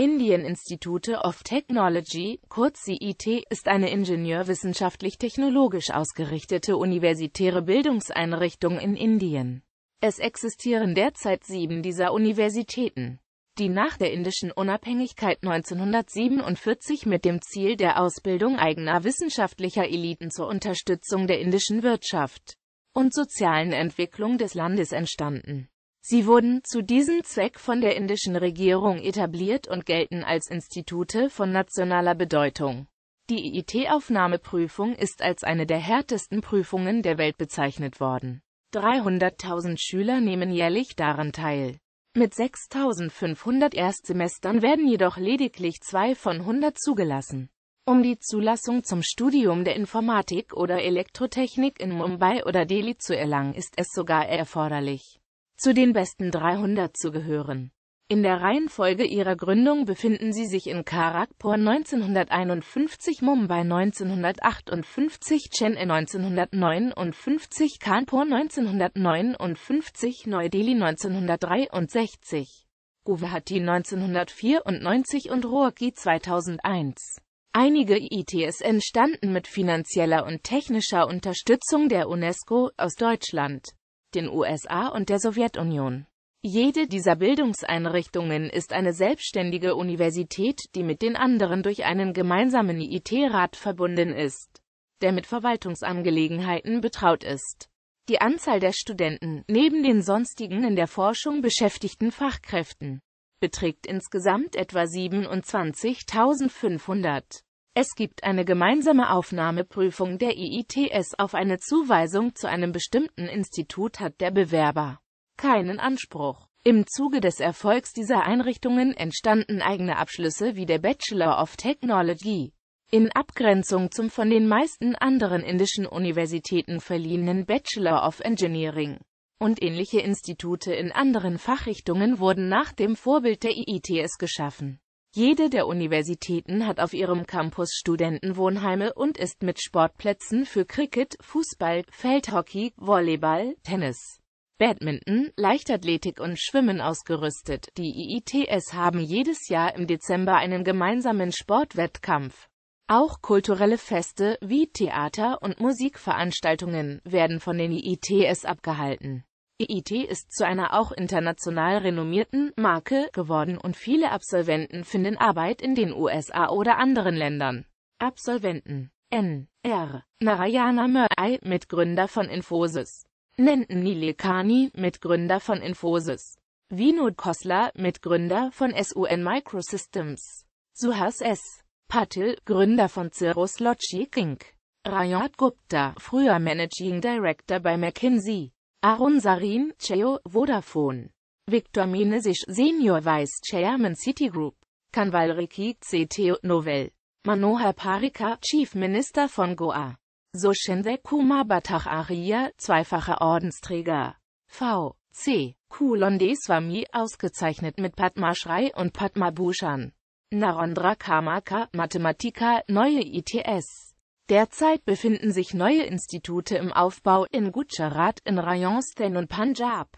Indian Institute of Technology, kurz CIT, e ist eine ingenieurwissenschaftlich-technologisch ausgerichtete universitäre Bildungseinrichtung in Indien. Es existieren derzeit sieben dieser Universitäten, die nach der indischen Unabhängigkeit 1947 mit dem Ziel der Ausbildung eigener wissenschaftlicher Eliten zur Unterstützung der indischen Wirtschaft und sozialen Entwicklung des Landes entstanden Sie wurden zu diesem Zweck von der indischen Regierung etabliert und gelten als Institute von nationaler Bedeutung. Die e IIT-Aufnahmeprüfung ist als eine der härtesten Prüfungen der Welt bezeichnet worden. 300.000 Schüler nehmen jährlich daran teil. Mit 6.500 Erstsemestern werden jedoch lediglich zwei von 100 zugelassen. Um die Zulassung zum Studium der Informatik oder Elektrotechnik in Mumbai oder Delhi zu erlangen, ist es sogar erforderlich, zu den besten 300 zu gehören. In der Reihenfolge ihrer Gründung befinden sie sich in Karakpur 1951, Mumbai 1958, Chennai 1959, Kanpur 1959, Neu-Delhi 1963, Guwahati 1994 und Roorkee 2001. Einige ITs e entstanden mit finanzieller und technischer Unterstützung der UNESCO aus Deutschland den USA und der Sowjetunion. Jede dieser Bildungseinrichtungen ist eine selbstständige Universität, die mit den anderen durch einen gemeinsamen IT-Rat verbunden ist, der mit Verwaltungsangelegenheiten betraut ist. Die Anzahl der Studenten, neben den sonstigen in der Forschung beschäftigten Fachkräften, beträgt insgesamt etwa 27.500. Es gibt eine gemeinsame Aufnahmeprüfung der IITS auf eine Zuweisung zu einem bestimmten Institut hat der Bewerber keinen Anspruch. Im Zuge des Erfolgs dieser Einrichtungen entstanden eigene Abschlüsse wie der Bachelor of Technology. In Abgrenzung zum von den meisten anderen indischen Universitäten verliehenen Bachelor of Engineering und ähnliche Institute in anderen Fachrichtungen wurden nach dem Vorbild der IITS geschaffen. Jede der Universitäten hat auf ihrem Campus Studentenwohnheime und ist mit Sportplätzen für Cricket, Fußball, Feldhockey, Volleyball, Tennis, Badminton, Leichtathletik und Schwimmen ausgerüstet. Die IITS haben jedes Jahr im Dezember einen gemeinsamen Sportwettkampf. Auch kulturelle Feste wie Theater- und Musikveranstaltungen werden von den IITS abgehalten. EIT ist zu einer auch international renommierten Marke geworden und viele Absolventen finden Arbeit in den USA oder anderen Ländern. Absolventen N. R. Narayana Murray, Mitgründer von Infosys. Nenten Nilekani, Mitgründer von Infosys. Vinod Kosla, Mitgründer von SUN Microsystems. Suhas S. Patil, Gründer von Cirrus Logic Inc. Rayat Gupta, früher Managing Director bei McKinsey. Arun Sarin, CEO, Vodafone. Victor Minesic Senior Vice Chairman Citigroup. Kanwal Riki, CTO, Novell. Manohar Parika, Chief Minister von Goa. Sushinde Kumar Bhattach Arya, zweifacher Ordensträger. V. C. Kulondeswami, ausgezeichnet mit Padma Shri und Padma Bhushan. Narendra Kamaka, Mathematiker, neue ITS. Derzeit befinden sich neue Institute im Aufbau in Gujarat, in Rayonstein und Punjab.